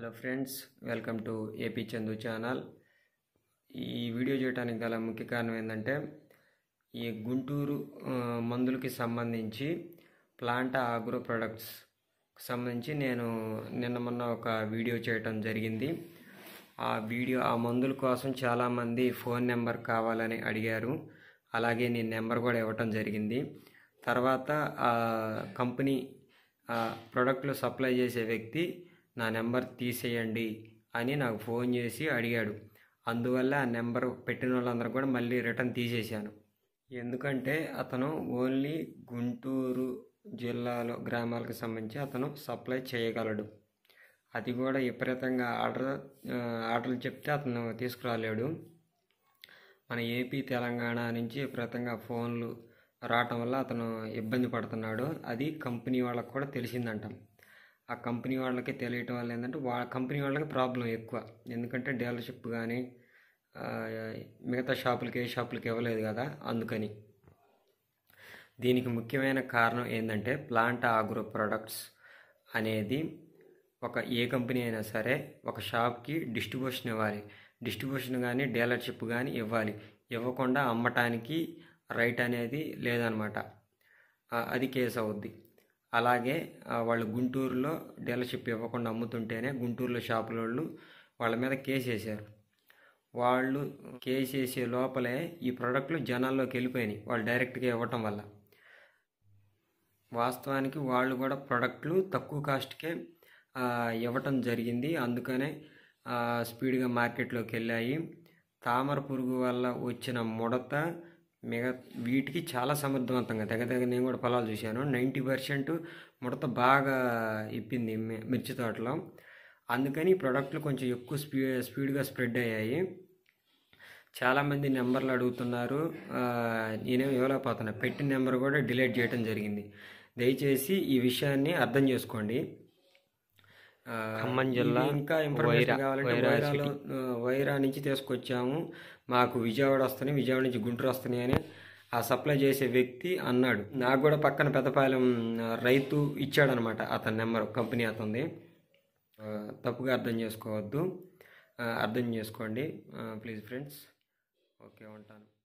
hello friends welcome to AP Chandu channel ఈ video చేయడానికి గల ముఖ్య కారణం ఏంటంటే ఈ గుంటూరు మందులకి సంబంధించి ప్లాంటా ఆగ్రో ప్రొడక్ట్స్ సంబంధించి నేను నిన్న మొన్న ఒక వీడియో చేయటం జరిగింది ఆ వీడియో ఆ మందుల కోసం చాలామంది ఫోన్ నెంబర్ కావాలని అడిగారు అలాగే నేను నెంబర్ కూడా ఇవ్వటం జరిగింది తర్వాత కంపెనీ ప్రొడక్ట్లు సప్లై చేసే వ్యక్తి నా నెంబర్ తీసేయండి అని నాకు ఫోన్ చేసి అడిగాడు అందువల్ల ఆ నెంబర్ పెట్టిన వాళ్ళందరూ కూడా మళ్ళీ రిటర్న్ తీసేశాను ఎందుకంటే అతను ఓన్లీ గుంటూరు జిల్లాలో గ్రామాలకు సంబంధించి అతను సప్లై చేయగలడు అది కూడా విపరీతంగా ఆర్డర్ ఆర్డర్లు చెప్తే అతను తీసుకురాలేడు మన ఏపీ తెలంగాణ నుంచి విపరీతంగా ఫోన్లు రావటం వల్ల అతను ఇబ్బంది పడుతున్నాడు అది కంపెనీ వాళ్ళకు కూడా తెలిసిందంటాం ఆ కంపెనీ వాళ్ళకి తెలియటం వల్ల ఏంటంటే వాళ్ళ కంపెనీ వాళ్ళకి ప్రాబ్లం ఎక్కువ ఎందుకంటే డీలర్షిప్ కానీ మిగతా షాపులకి ఏ షాపులకి ఇవ్వలేదు కదా అందుకని దీనికి ముఖ్యమైన కారణం ఏంటంటే ప్లాంట్ ఆగ్రో ప్రొడక్ట్స్ అనేది ఒక ఏ కంపెనీ అయినా సరే ఒక షాప్కి డిస్ట్రిబ్యూషన్ ఇవ్వాలి డిస్ట్రిబ్యూషన్ కానీ డీలర్షిప్ కానీ ఇవ్వాలి ఇవ్వకుండా అమ్మటానికి రైట్ అనేది లేదనమాట అది కేసు అవుద్ది అలాగే వాళ్ళు గుంటూరులో డీలర్షిప్ ఇవ్వకుండా అమ్ముతుంటేనే గుంటూరులో షాపుల వాళ్ళు వాళ్ళ మీద కేసు వేశారు వాళ్ళు కేసు వేసే లోపలే ఈ ప్రోడక్ట్లు జనాల్లోకి వెళ్ళిపోయినాయి వాళ్ళు డైరెక్ట్గా ఇవ్వటం వల్ల వాస్తవానికి వాళ్ళు కూడా ప్రోడక్ట్లు తక్కువ కాస్ట్కే ఇవ్వటం జరిగింది అందుకనే స్పీడ్గా మార్కెట్లోకి వెళ్ళాయి తామర పురుగు వల్ల వచ్చిన ముడత మిగ వీటికి చాలా సమర్థవంతంగా దగ్గర దగ్గర నేను కూడా పొలాలు చూశాను నైంటీ పర్సెంట్ ముడత బాగా ఇప్పింది మిర్చి తోటలో అందుకని ఈ ప్రోడక్ట్లు కొంచెం ఎక్కువ స్పీ స్పీడ్గా స్ప్రెడ్ అయ్యాయి చాలామంది నెంబర్లు అడుగుతున్నారు నేనేం ఇవ్వలేకపోతున్నా పెట్టిన నెంబర్ కూడా డిలీట్ చేయడం జరిగింది దయచేసి ఈ విషయాన్ని అర్థం చేసుకోండి ఖమ్మం జిల్లా ఇంకా ఇన్ఫర్మేషన్ కావాలంటే వైరా నుంచి తీసుకొచ్చాము మాకు విజయవాడ వస్తున్నాయి విజయవాడ నుంచి గుంటూరు వస్తున్నాయని అని ఆ సప్లై చేసే వ్యక్తి అన్నాడు నాకు కూడా పక్కన పెద్దపాలెం రైతు ఇచ్చాడనమాట అతని నెంబర్ కంపెనీ అతనిది తప్పుగా అర్థం చేసుకోవద్దు అర్థం చేసుకోండి ప్లీజ్ ఫ్రెండ్స్ ఓకే ఉంటాను